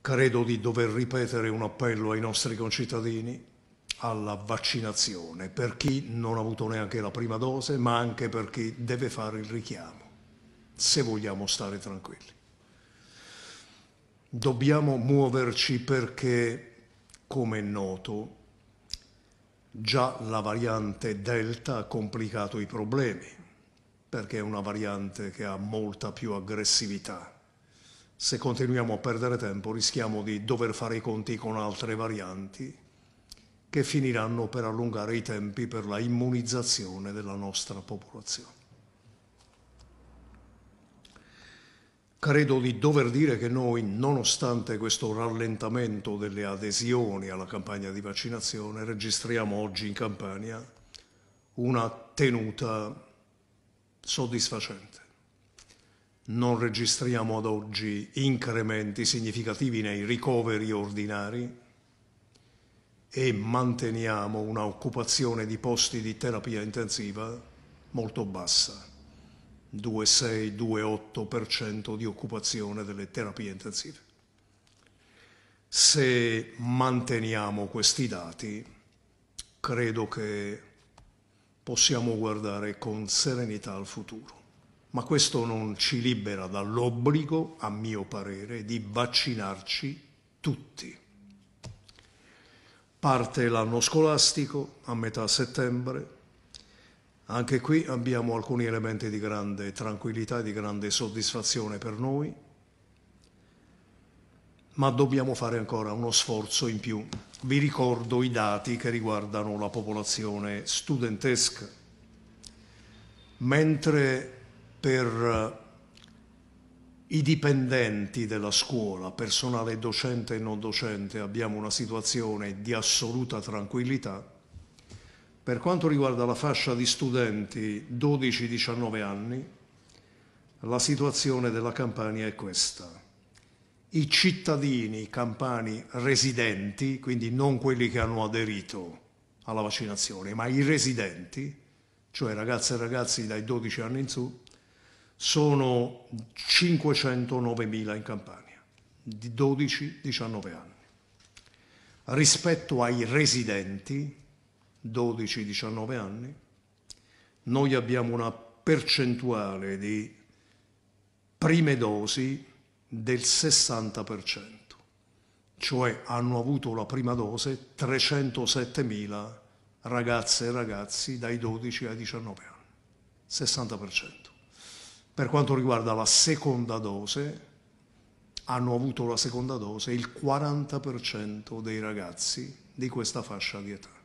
credo di dover ripetere un appello ai nostri concittadini alla vaccinazione per chi non ha avuto neanche la prima dose, ma anche per chi deve fare il richiamo, se vogliamo stare tranquilli. Dobbiamo muoverci perché, come è noto, già la variante Delta ha complicato i problemi, perché è una variante che ha molta più aggressività se continuiamo a perdere tempo rischiamo di dover fare i conti con altre varianti che finiranno per allungare i tempi per la immunizzazione della nostra popolazione. Credo di dover dire che noi, nonostante questo rallentamento delle adesioni alla campagna di vaccinazione, registriamo oggi in Campania una tenuta soddisfacente non registriamo ad oggi incrementi significativi nei ricoveri ordinari e manteniamo un'occupazione di posti di terapia intensiva molto bassa, 2,6-2,8% di occupazione delle terapie intensive. Se manteniamo questi dati, credo che possiamo guardare con serenità al futuro ma questo non ci libera dall'obbligo, a mio parere, di vaccinarci tutti. Parte l'anno scolastico a metà settembre, anche qui abbiamo alcuni elementi di grande tranquillità e di grande soddisfazione per noi, ma dobbiamo fare ancora uno sforzo in più. Vi ricordo i dati che riguardano la popolazione studentesca. Mentre per eh, i dipendenti della scuola, personale docente e non docente, abbiamo una situazione di assoluta tranquillità. Per quanto riguarda la fascia di studenti 12-19 anni, la situazione della Campania è questa. I cittadini campani residenti, quindi non quelli che hanno aderito alla vaccinazione, ma i residenti, cioè ragazze e ragazzi dai 12 anni in su, sono 509.000 in Campania, di 12-19 anni. Rispetto ai residenti, 12-19 anni, noi abbiamo una percentuale di prime dosi del 60%, cioè hanno avuto la prima dose 307.000 ragazze e ragazzi dai 12 ai 19 anni, 60%. Per quanto riguarda la seconda dose, hanno avuto la seconda dose il 40% dei ragazzi di questa fascia di età.